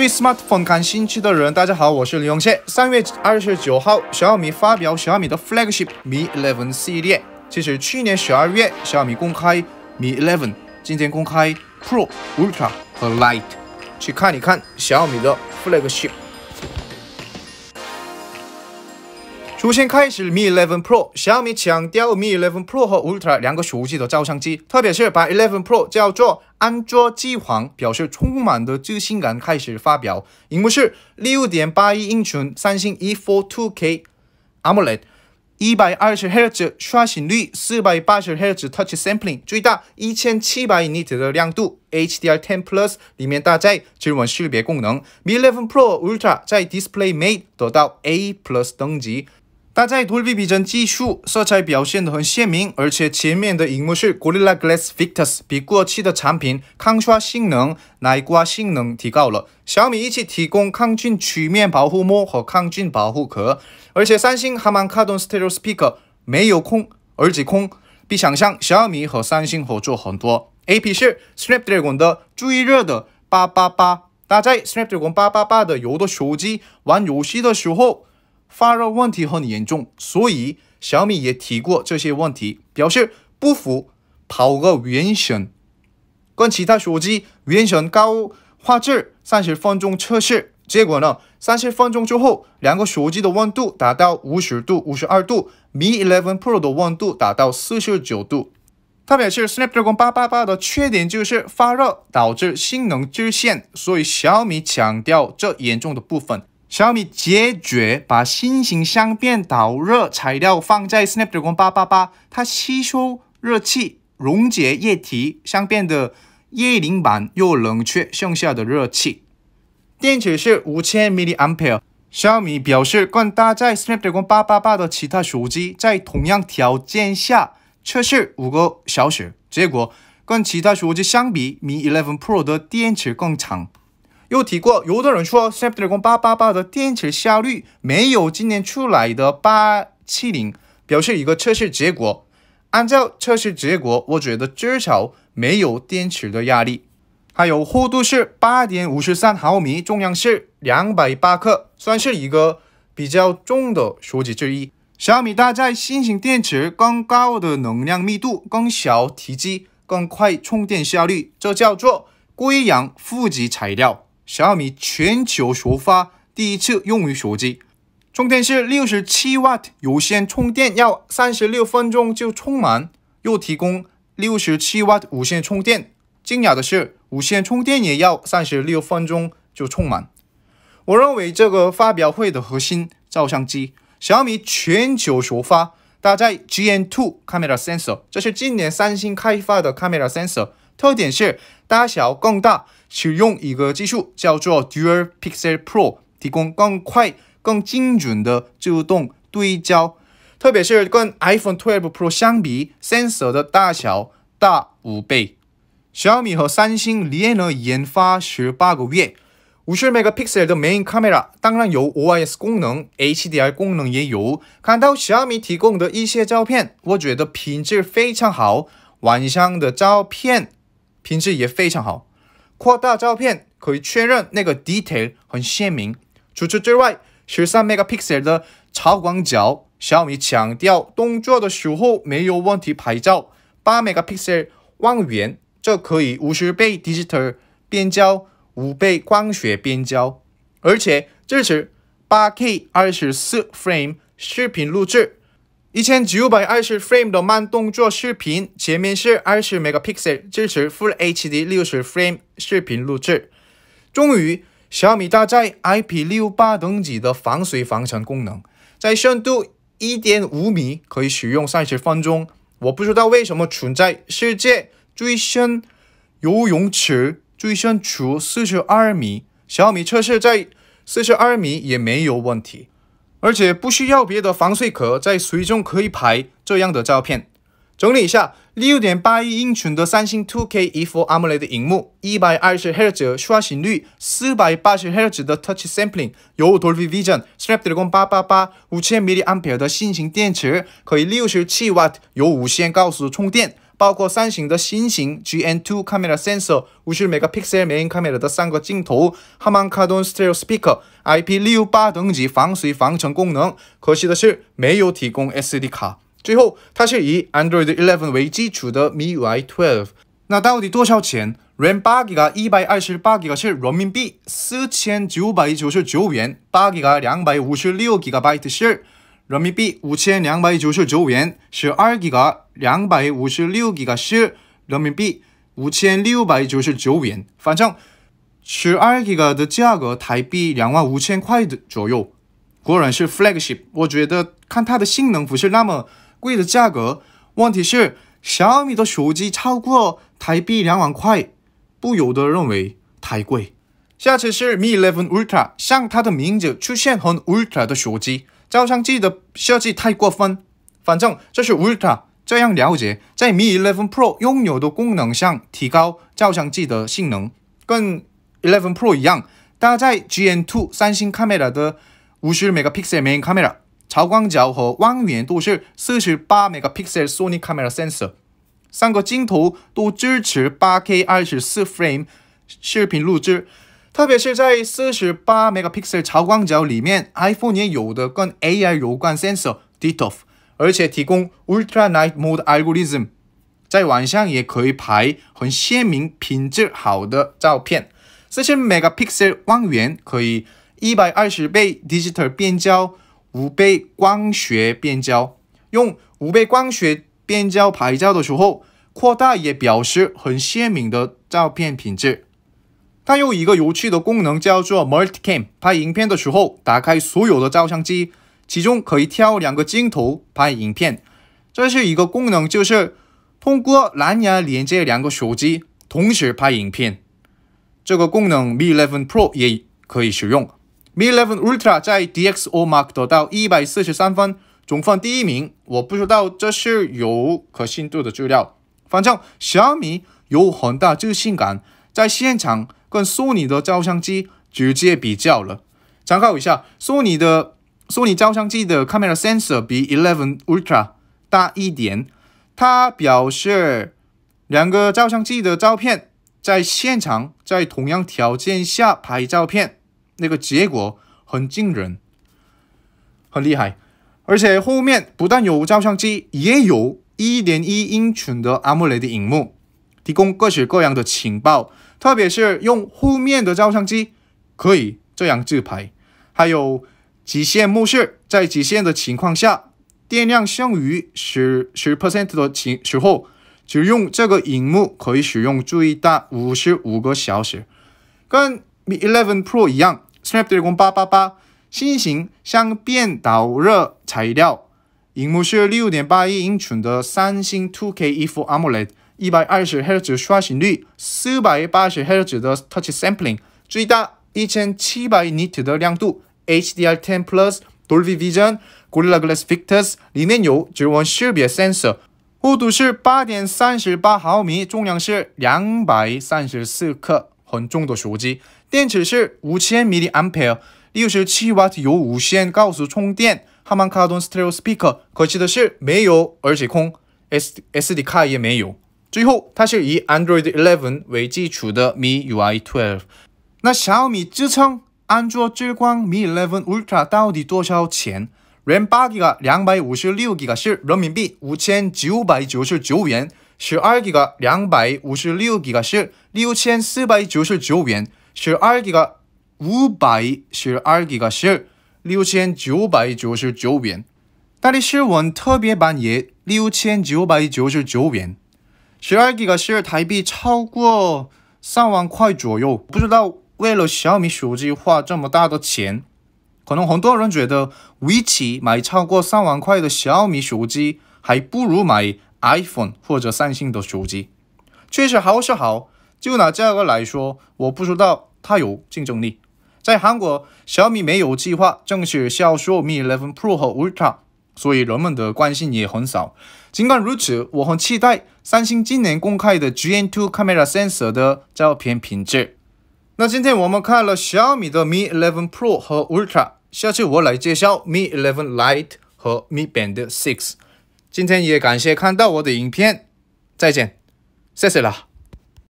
对 smartphone 感兴趣的人，大家好，我是李永健。三月二十九号，小米发表小米的 flagship Mi 11系列。其实去年十二月，小米公开 Mi 11，今天公开 Pro、Ultra 和 Light，去看一看小米的 flagship。首先开始，Mi 11 Pro，小米强调 Mi 11 Pro 和 Ultra 两个手机的照相机，特别是把11 Pro 叫做安卓机皇，表示充满的自信感。开始发表，荧幕是六点八一英寸，三星 E4 2K AMOLED，一百二十赫兹刷新率，四百八十赫兹 Touch Sampling，最大一千七百尼特的亮度，HDR10 Plus 里面搭载指纹识别功能。Mi 11 Pro Ultra 在 Display Mate 得到 A Plus 等级。搭载 Dolby 声 n 技术，色彩表现得很鲜明，而且前面的荧幕是 Gorilla Glass Victus，比过期的产品抗刷性能、耐刮性能提高了。小米一起提供抗菌曲面保护膜和抗菌保护壳，而且三星 Harman Kardon Stereo Speaker 没有空耳机空，比想象。小米和三星合作很多。A P 是 Snapdragon 的，注意热的八八八。搭载 Snapdragon 八八八的有的手机玩游戏的时候。发热问题很严重，所以小米也提过这些问题，表示不服，跑个原神，跟其他手机原神高画质三十分钟测试，结果呢，三十分钟之后，两个手机的温度达到五十度、五十二度，Mi11 Pro 的温度达到四十九度。特表示，Snapdragon 八八八的缺点就是发热导致性能缺限，所以小米强调这严重的部分。小米解决把新型相变导热材料放在 Snapdragon 888，它吸收热气，溶解液体相变的液凝板，又冷却剩下的热气。电池是五千 m 安培。小米表示，更搭载 Snapdragon 888的其他手机在同样条件下测试五个小时，结果跟其他手机相比，Mi 11 Pro 的电池更长。又提过，有的人说，s p r 二点八八八的电池效率没有今年出来的八七零，表示一个测试结果。按照测试结果，我觉得至少没有电池的压力。还有厚度是八点五十三毫米，重量是两百八克，算是一个比较重的手机之一。小米搭载新型电池，更高的能量密度，更小体积，更快充电效率，这叫做硅氧负极材料。小米全球首发，第一次用于手机充电是六十七瓦有线充电，要三十六分钟就充满。又提供六十七瓦无线充电，惊讶的是无线充电也要三十六分钟就充满。我认为这个发表会的核心照相机，小米全球首发搭载 GN2 Camera Sensor，这是今年三星开发的 Camera Sensor。特点是大小更大，使用一个技术叫做 Dual Pixel Pro，提供更快、更精准的自动对焦。特别是跟 iPhone 12 Pro 相比，sensor 的大小大五倍。小米和三星联合研发十八个月，五十 megapixel 的 main camera，当然有 OIS 功能，HDR 功能也有。看到小米提供的一些照片，我觉得品质非常好，晚上的照片。品质也非常好，扩大照片可以确认那个 detail 很鲜明。除此之外，十三 megapixel 的超广角，小米强调动作的时候没有问题拍照。八 megapixel 望远，就可以五十倍 digital 变焦，五倍光学变焦，而且支持八 K 二十四 frame 视频录制。一千九百二十 frame 的慢动作视频，前面是二十 megapixel，支持 Full HD 六十 frame 视频录制。终于，小米搭载 IP 六八等级的防水防尘功能，在深度一点五米可以使用三十分钟。我不知道为什么存在世界最深游泳池最深处四十二米，小米测试在四十二米也没有问题。而且不需要别的防水壳，在水中可以拍这样的照片。整理一下：六点八一英寸的三星 2K E4 AMOLED 荧幕，一百二十赫兹刷新率，四百八十赫兹的 Touch Sampling，有 Dolby Vision，Snapdragon 888，五千 m 安 h 的新型电池，可以六十七瓦有无线高速充电。包括三星的新型 GN2 camera sensor，五十 megapixel main camera 的三个镜头，哈曼卡顿 stereo speaker，IP68 等级防水防尘功能。可惜的是没有提供 SD 卡。最后，它是以 Android 11为基础的 Mi Y12。那到底多少钱？128GB r 是人民币四千九百九十九元，8GB 两百五十六 GB 是。人民币五千两百九十九元，十二 GB，两百五十六 GB 是人民币五千六百九十九元。反正十二 GB 的价格，台币两万五千块左右。果然是 flagship，我觉得看它的性能不是那么贵的价格。问题是小米的手机超过台币两万块，不由得认为太贵。下次是 Mi 11 Ultra，像它的名字出现很 Ultra 的手机。照相机的设计太过分，反正这是 Ultra，这样了解。在 Mi 11 Pro 拥有的功能上提高照相机的性能，跟11 Pro 一样搭载 GN2 三星 Camera 的5000万像 Main Camera，超广角和望远都是4800万像素 Sony Camera Sensor，三个镜头都支持 8K 二十四 Frame 视频录制。特别是在四十八 megapixel 超广角里面，iPhone 也有的跟 AI 有关 sensor，DToF，而且提供 ultra night mode algorithm，在晚上也可以拍很鲜明、品质好的照片。四千 megapixel 望远可以一百二十倍 digital 变焦，五倍光学变焦。用五倍光学变焦拍照的时候，扩大也表示很鲜明的照片品质。它有一个有趣的功能，叫做 Multi Cam，拍影片的时候打开所有的照相机，其中可以挑两个镜头拍影片。这是一个功能，就是通过蓝牙连接两个手机同时拍影片。这个功能 Mi 11 Pro 也可以使用。Mi 11 Ultra 在 DxO Mark 得到一百四十三分，总分第一名。我不知道这是有可信度的资料，反正小米有很大自信感，在现场。跟索尼的照相机直接比较了，参考一下，索尼的索尼照相机的 camera sensor 比 Eleven ultra 大一点。它表示，两个照相机的照片在现场在同样条件下拍照片，那个结果很惊人，很厉害。而且后面不但有照相机，也有1.1英寸的阿莫雷的屏幕，提供各式各样的情报。特别是用后面的照相机可以这样自拍。还有极限模式，在极限的情况下，电量剩余十十 percent 的情时候，就用这个荧幕可以使用最大五十五个小时，跟 Eleven Pro 一样。Snapdragon 八八八，新型相变导热材料，荧幕是六点八一英寸的三星 2K e4 AMOLED。一百二十赫兹刷新率，四百八十赫兹的 touch sampling，最大一千七百 t s 的亮度，HDR10 Plus，Dolby Vision，Gorilla Glass Victus，里面有指纹识别 sensor，厚度是八点三十八毫米，重量是两百三十四克，很重的手机。电池是五千 mAh，六十七瓦有无线高速充电。哈曼卡顿 stereo speaker，可惜的是没有，而且空 S S D 卡也没有。最后，它是以 Android 11为基础的 MIUI 12。那小米支称安卓之光 MI 11 Ultra 到底多少钱？原八 G 两百五十六 G 内是人民币五千九百九十九元；十二 G 两百五十六 G 内是六千四百九十九元；十二 G 内五百十二 G 内是六千九百九十九元。大理石纹特别版也六千九百九十九元。十二 G 的十二台币超过三万块左右，不知道为了小米手机花这么大的钱，可能很多人觉得，一起买超过三万块的小米手机，还不如买 iPhone 或者三星的手机。确实好是好，就拿价格来说，我不知道它有竞争力。在韩国，小米没有计划正式销售 Mi 11 Pro 和 Ultra，所以人们的关心也很少。尽管如此，我很期待三星今年公开的 GN2 Camera Sensor 的照片品质。那今天我们看了小米的 Mi 11 Pro 和 Ultra，下次我来介绍 Mi 11 Lite 和 Mi Band 6。今天也感谢看到我的影片，再见，谢谢啦。